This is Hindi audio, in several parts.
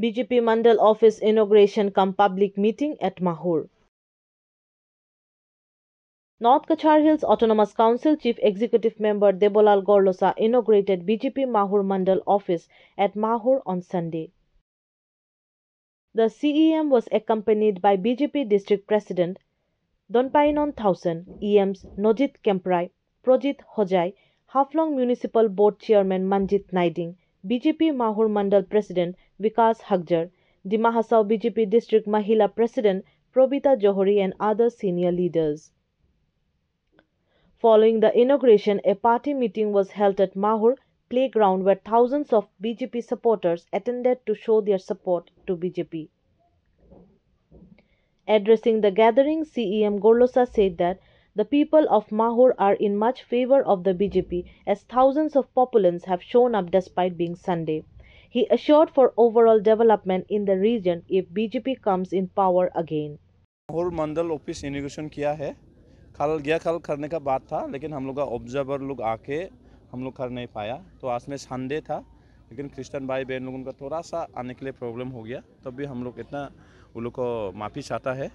BJP Mandal office inauguration Come public meeting at Mahur. North Kachar Hills Autonomous Council Chief Executive Member Debolal Gorlosa inaugurated BJP Mahur Mandal office at Mahur on Sunday. The CEM was accompanied by BJP District President Donpainon Thausen, EMs Nojit Kemprai, Projit Hojai, Haflong Municipal Board Chairman Manjit Naiding, BJP Mahur Mandal President Vikas Hagjar, the Mahasau BJP district Mahila president Probita Johori and other senior leaders. Following the inauguration, a party meeting was held at Mahur playground where thousands of BJP supporters attended to show their support to BJP. Addressing the gathering, CEM Gorlosa said that the people of Mahur are in much favour of the BJP as thousands of populace have shown up despite being Sunday. He assured for overall development in the region if BJP comes in power again. Mahur Mandal office inauguration किया है कल गया कल करने का बात था लेकिन हम लोग का observer लोग आके हम लोग कर नहीं पाया तो आज में Sunday था लेकिन Christian भाई बहन लोगों का थोड़ा सा आने के लिए problem हो गया तब भी हम लोग इतना उन लोग को माफ़ी चाहता है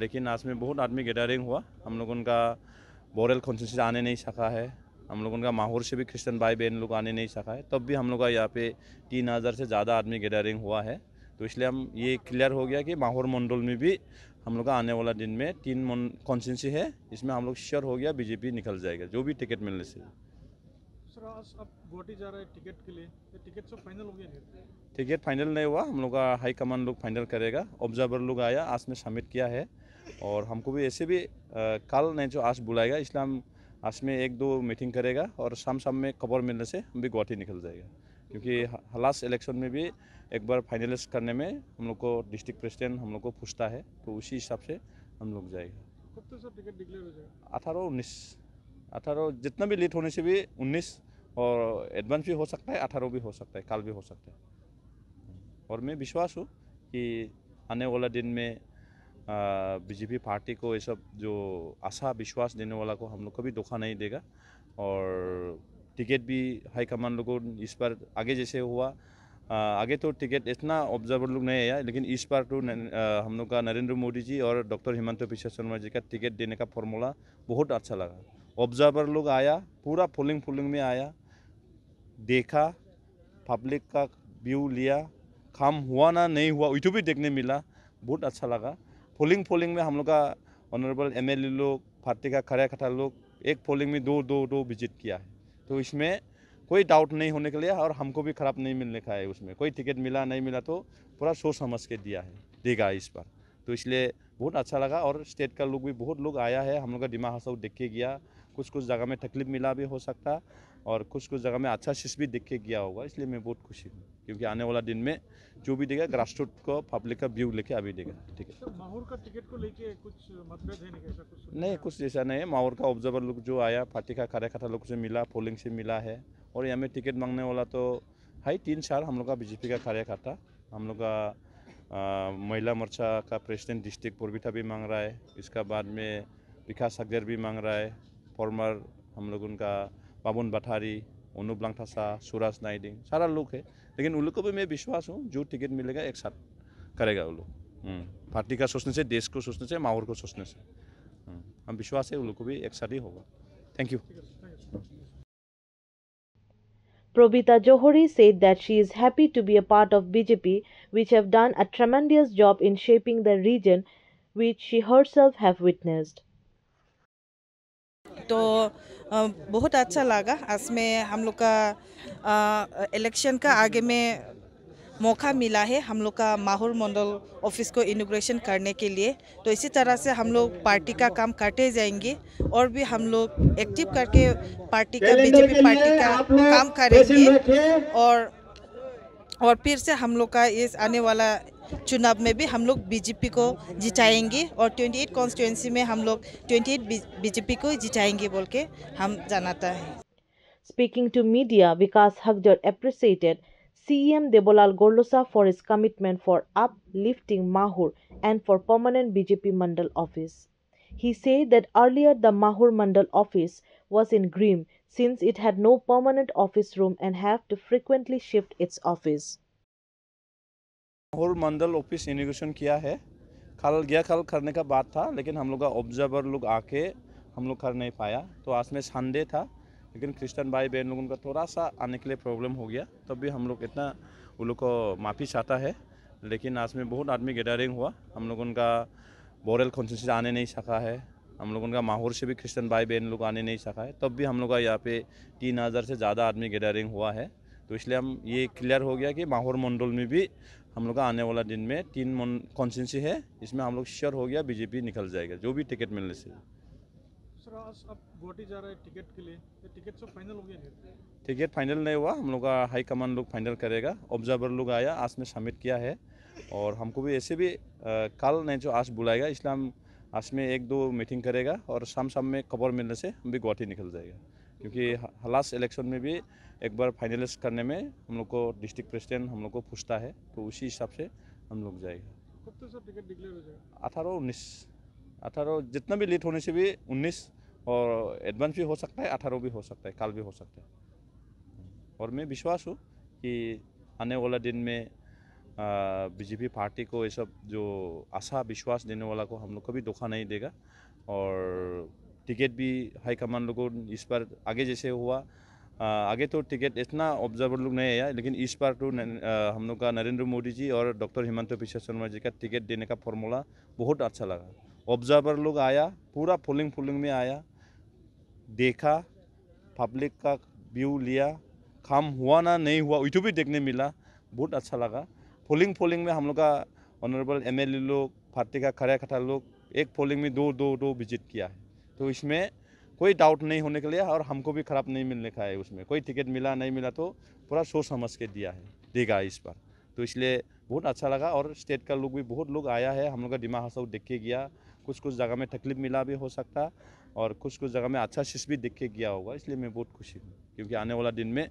लेकिन आज में बहुत आदमी गैदरिंग हुआ हम लोग उनका बोरल कॉन्सेंस आने नहीं सका है हम लोग उनका माहौर से भी क्रिश्चियन भाई बहन लोग आने नहीं सका है तब भी हम लोग का यहाँ पे तीन हज़ार से ज़्यादा आदमी गैदरिंग हुआ है तो इसलिए हम ये क्लियर हो गया कि माहौर मंडल में भी हम लोग का आने वाला दिन में तीन कॉन्सेंसी है इसमें हम लोग श्योर हो गया बीजेपी निकल जाएगा जो भी टिकट मिलने से टिकट फाइनल नहीं हुआ हम लोग का हाई लोग फाइनल करेगा ऑब्जर्वर लोग आया आज में सबमिट किया है और हमको भी ऐसे भी कल नहीं जो आज बुलाएगा इसलिए हम आज में एक दो मीटिंग करेगा और शाम शाम में खबर मिलने से हम भी गुवाहाटी निकल जाएगा क्योंकि हाँ। लास्ट इलेक्शन में भी एक बार फाइनलिस्ट करने में हम लोग को डिस्ट्रिक्ट प्रेसिडेंट हम लोग को पूछता है तो उसी हिसाब से हम लोग जाएगा जाएगा अठारह उन्नीस अठारह जितना भी लेट होने से भी उन्नीस और एडवांस भी हो सकता है अठारह भी हो सकता है कल भी हो सकता है और मैं विश्वास हूँ कि आने वाला दिन में बीजेपी पार्टी को ये सब जो आशा विश्वास देने वाला को हम लोग कभी धोखा नहीं देगा और टिकट भी हाईकमान लोगों इस पर आगे जैसे हुआ आगे तो टिकट इतना ऑब्जर्वर लोग नहीं आया लेकिन इस बार तो हम लोग का नरेंद्र मोदी जी और डॉक्टर हिमंत विश्व शर्मा जी का टिकट देने का फॉर्मूला बहुत अच्छा लगा ऑब्जर्वर लोग आया पूरा फुलिंग फुलिंग में आया देखा पब्लिक का व्यू लिया काम हुआ ना नहीं हुआ यूट्यूब भी देखने मिला बहुत अच्छा लगा पोलिंग पोलिंग में हम लोग का ऑनरेबल एम एल ए लोग पार्टी का खड़े खटा लोग एक पोलिंग में दो दो दो विजिट किया है तो इसमें कोई डाउट नहीं होने के लिए और हमको भी खराब नहीं मिलने का है उसमें कोई टिकट मिला नहीं मिला तो पूरा सोच समझ के दिया है देगा इस बार तो इसलिए बहुत अच्छा लगा और स्टेट का लोग भी बहुत लोग आया है हम लोग का दिमाग हंसा देख के गया कुछ कुछ जगह में तकलीफ मिला भी हो सकता और कुछ कुछ जगह में अच्छा शिश भी देख के गया होगा इसलिए मैं बहुत खुशी हूँ क्योंकि आने वाला दिन में जो भी देगा ग्रास रूट को पब्लिक का व्यू लेके अभी देगा ठीक है माहौर का टिकट को लेके कुछ मतभेद है नहीं कुछ नहीं कुछ जैसा नहीं है माहौर का ऑब्जर्वर लोग जो आया पार्टी का कार्यकर्ता लोग से मिला पोलिंग से मिला है और यहाँ में टिकट मांगने वाला तो है तीन चार हम लोग का बीजेपी का कार्यकर्ता हम लोग का महिला मोर्चा का प्रेसिडेंट डिस्ट्रिक्ट पूर्विता भी मांग रहा है इसका बाद में विकास अग्जर भी मांग रहा है फॉर्मर हम लोग उनका पवन भठारी अनूप लंगथासा सूरज नाइडिंग सारा लोग है लेकिन उन लोग को भी मैं विश्वास हूँ जो टिकट मिलेगा एक साथ करेगा वो लोग पार्टी का सोचने से देश को सोचने से माहौल को सोचने से हम विश्वास है उन लोग को भी एक साथ ही होगा thank you Probita Johori said that she is happy to be a part of BJP, which have done a tremendous job in shaping the region, which she herself have witnessed. तो बहुत अच्छा लगा इसमें हम लोग का इलेक्शन का आगे में मौका मिला है हम लोग का माहौर मंडल ऑफिस को इनोग्रेशन करने के लिए तो इसी तरह से हम लोग पार्टी का काम करते जाएंगे और भी हम लोग एक्टिव करके पार्टी का बीजेपी पार्टी का काम करेंगे और और फिर से हम लोग का इस आने वाला चुनाव में भी हम लोग बीजेपी को जिताएंगे और 28 एट कॉन्स्टिट्यूंसी में हम लोग 28 बीजेपी को जिताएंगे बोल के हम जानता है speaking to media Vikas Hakjar appreciated CM Devolal Gorlosa for his commitment for up lifting Mahur and for permanent BJP Mandal office He said that earlier the Mahur Mandal office was in Grim since it had no permanent office room and have to frequently shift its office. Mahur Mandal office inauguration किया है खाल गया खाल करने का बात था लेकिन हम लोग का ऑब्जर्वर लोग आके हम लोग कर नहीं पाया तो आज में संडे था लेकिन क्रिश्चियन भाई बहन लोगों का थोड़ा सा आने के लिए प्रॉब्लम हो गया तब भी हम लोग इतना उन लोग को माफ़ी चाहता है लेकिन आज में बहुत आदमी गैदरिंग हुआ हम लोग उनका बोरल कॉन्सेंस आने नहीं सका है हम लोग उनका माहौर से भी क्रिश्चियन भाई बहन लोग आने नहीं सका है तब भी हम लोग का यहाँ पे तीन हज़ार से ज़्यादा आदमी गैदरिंग हुआ है तो इसलिए हम ये क्लियर हो गया कि माहौर मंडल में भी हम लोग का आने वाला दिन में तीन मन कॉन्सेंसी है इसमें हम लोग श्योर हो गया बीजेपी निकल जाएगा जो भी टिकट मिलने से टिकट फाइनल नहीं हुआ हम लोग का हाई कमांड लोग फाइनल करेगा ऑब्जर्वर लोग आया आज में सबमिट किया है और हमको भी ऐसे भी आ, कल नहीं जो तो आज बुलाएगा इसलिए हम आज में एक दो मीटिंग करेगा और शाम शाम में खबर मिलने से हम भी गुवाहाटी निकल जाएगा क्योंकि लास्ट इलेक्शन में भी एक बार फाइनलिस्ट करने में हम लोग को डिस्ट्रिक्ट प्रेसिडेंट हम लोग को पूछता है तो उसी हिसाब से हम लोग जाएगा जाएगा अठारह उन्नीस अठारह जितना भी लेट होने से भी उन्नीस और एडवांस भी हो सकता है अठारह भी हो सकता है कल भी हो सकता है और मैं विश्वास हूँ कि आने वाला दिन में बीजेपी पार्टी को ये सब जो आशा विश्वास देने वाला को हम लोग कभी धोखा नहीं देगा और टिकट भी हाईकमान लोगों इस बार आगे जैसे हुआ आगे तो टिकट इतना ऑब्जर्वर लोग नहीं आया लेकिन इस बार तो हम लोग का नरेंद्र मोदी जी और डॉक्टर हिमंत विश्व शर्मा जी का टिकट देने का फॉर्मूला बहुत अच्छा लगा ऑब्जर्वर लोग आया पूरा फुलिंग फुलिंग में आया देखा पब्लिक का व्यू लिया काम हुआ ना नहीं हुआ यूट्यूब भी देखने मिला बहुत अच्छा लगा फुलिंग फुलिंग में हम लोग का ऑनरेबल एम लोग पार्टी का खड़ा खटा लोग एक फोलिंग में दो दो दो विजिट किया है तो इसमें कोई डाउट नहीं होने के लिए और हमको भी ख़राब नहीं मिलने का है उसमें कोई टिकट मिला नहीं मिला तो पूरा सोच समझ के दिया है देगा इस बार तो इसलिए बहुत अच्छा लगा और स्टेट का लोग भी बहुत लोग आया है हम लोग का दिमाग हंसा देख के गया कुछ कुछ जगह में तकलीफ मिला भी हो सकता और कुछ कुछ जगह में अच्छा शीश भी देख के गया होगा इसलिए मैं बहुत खुशी हूँ क्योंकि आने वाला दिन में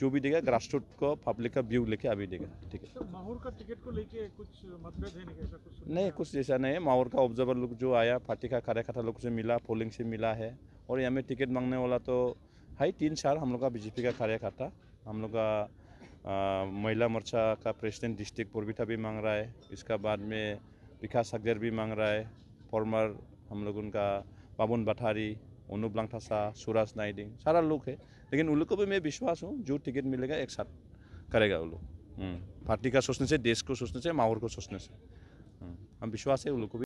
जो भी देगा ग्रास रूट को पब्लिक का व्यू लेके अभी देगा ठीक है तो माहौर का टिकट को लेके कुछ मतभेद है नहीं कुछ नहीं कुछ जैसा नहीं है माहौर का ऑब्जर्वर लोग जो आया पार्टी का कार्यकर्ता लोग से मिला पोलिंग से मिला है और यहाँ में टिकट मांगने वाला तो है तीन चार हम लोग का बीजेपी का कार्यकर्ता हम लोग का महिला मोर्चा का प्रेसिडेंट डिस्ट्रिक्ट पूर्विता भी मांग रहा है इसका बाद में विकास अग्जर भी मांग रहा है फॉर्मर हम लोग उनका पावन भठारी अनूप लांगथासा सूरज नाइडिंग सारा लोग है लेकिन उन लोग को भी मैं विश्वास हूँ जो टिकट मिलेगा एक साथ करेगा वो लोग हम्म, पार्टी का सोचने से देश को सोचने से माहौल को सोचने से हम्म, हम विश्वास है उन लोग को